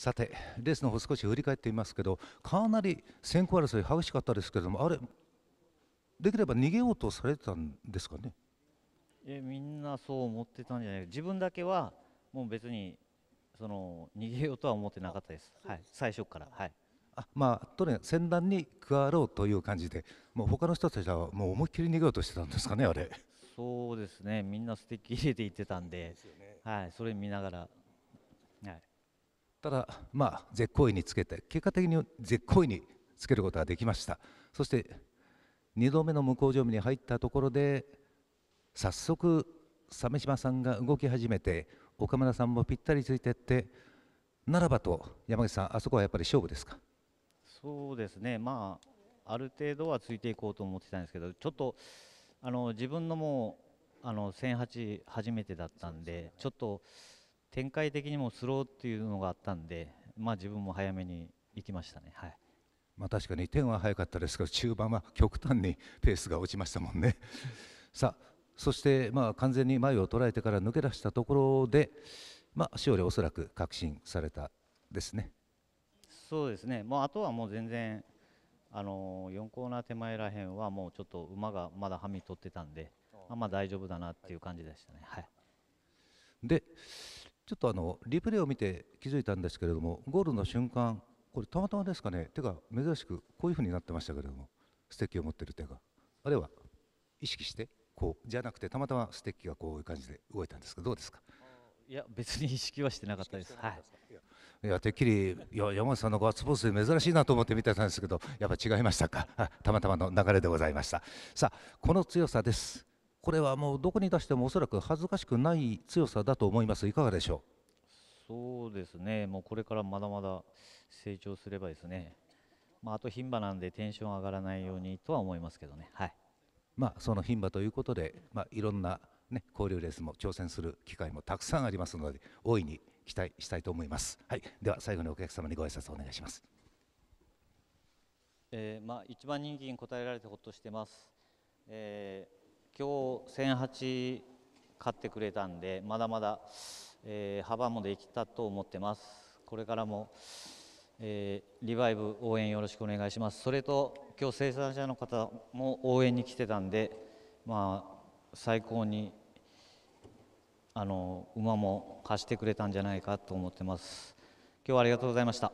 さて、レースの方少し振り返ってみますけど、かなり先行争い激しかったですけれども、あれ、できれば逃げようとされてたんですかね。えみんなそう思ってたんじゃない自分だけはもう別にその逃げようとは思ってなかったです、はい、最初から。はいあまあ、とにかく戦乱に加わろうという感じで、もう他の人たちはもう思いっきり逃げようとしてたんですかね、あれ。そうですね、みんな捨てきれて言ってたんで、でね、はい、それ見ながら、はい、ただまあ絶好位につけて結果的に絶好位につけることができましたそして2度目の向こう常務に入ったところで早速鮫島さんが動き始めて岡村さんもぴったりついていってならばと山口さんあそこはやっぱり勝負ですかそうですねまあある程度はついていこうと思ってたんですけどちょっとあの自分のもう1008初めてだったんでちょっと。展開的にもスローっていうのがあったんで、まあ、自分も早めに行きましたね。はいまあ、確かに点は早かったですけど中盤は極端にペースが落ちましたもんね。さあそしてまあ完全に前を捉えてから抜け出したところで、まあ、勝利おそらく確信されたですね。そうですね、もうあとはもう全然あの4コーナー手前らへんはもうちょっと馬がまだはみ取ってたんで、あ、まあ大丈夫だなっていう感じでしたね。はい、でちょっとあのリプレイを見て気づいたんですけれどもゴールの瞬間これたまたまですかね手が珍しくこういうふうになってましたけれどもステッキを持ってる手があるいは意識してこうじゃなくてたまたまステッキがこういう感じで動いたんですけどどうですかいや別に意識はしてなかったです。はい、いやてっきりいや山内さんのガッツポーズ珍しいなと思って見てたんですけどやっぱ違いましたかたまたまの流れでございましたさあこの強さですこれはもうどこに出してもおそらく恥ずかしくない強さだと思いますいかがでしょうそうですねもうこれからまだまだ成長すればですね、まあ、あと牝馬なんでテンション上がらないようにとは思いますけどね、はいまあ、その牝馬ということで、まあ、いろんな、ね、交流レースも挑戦する機会もたくさんありますので大いに期待したいと思います、はい、では最後にお客様にご挨拶お願いします。えーまあ、一番人気に応えられてほっとしてます、えー今日1008買ってくれたんでまだまだ、えー、幅もできたと思ってますこれからも、えー、リバイブ応援よろしくお願いしますそれと今日生産者の方も応援に来てたんでまあ最高にあの馬も貸してくれたんじゃないかと思ってます今日はありがとうございました